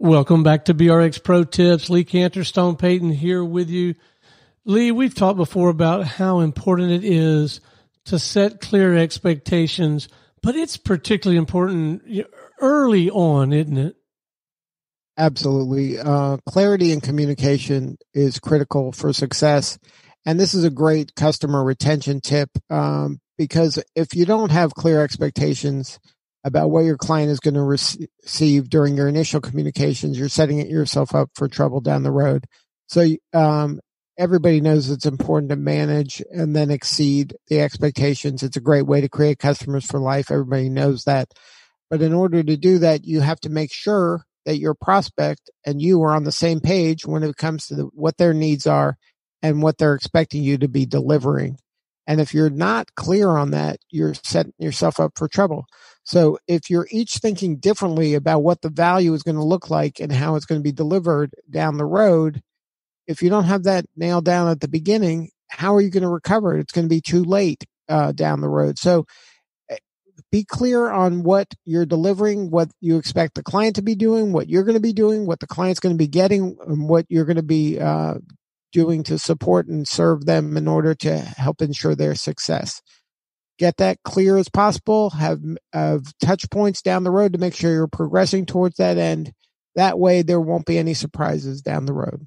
Welcome back to BRX Pro Tips. Lee Cantor, Stone Payton here with you. Lee, we've talked before about how important it is to set clear expectations, but it's particularly important early on, isn't it? Absolutely. Uh, clarity and communication is critical for success. And this is a great customer retention tip um, because if you don't have clear expectations, about what your client is going to receive during your initial communications, you're setting it yourself up for trouble down the road. So um, everybody knows it's important to manage and then exceed the expectations. It's a great way to create customers for life. Everybody knows that. But in order to do that, you have to make sure that your prospect and you are on the same page when it comes to the, what their needs are and what they're expecting you to be delivering. And if you're not clear on that, you're setting yourself up for trouble. So if you're each thinking differently about what the value is going to look like and how it's going to be delivered down the road, if you don't have that nailed down at the beginning, how are you going to recover It's going to be too late uh, down the road. So eh, be clear on what you're delivering, what you expect the client to be doing, what you're going to be doing, what the client's going to be getting, and what you're going to be uh, doing to support and serve them in order to help ensure their success. Get that clear as possible. Have, have touch points down the road to make sure you're progressing towards that end. That way, there won't be any surprises down the road.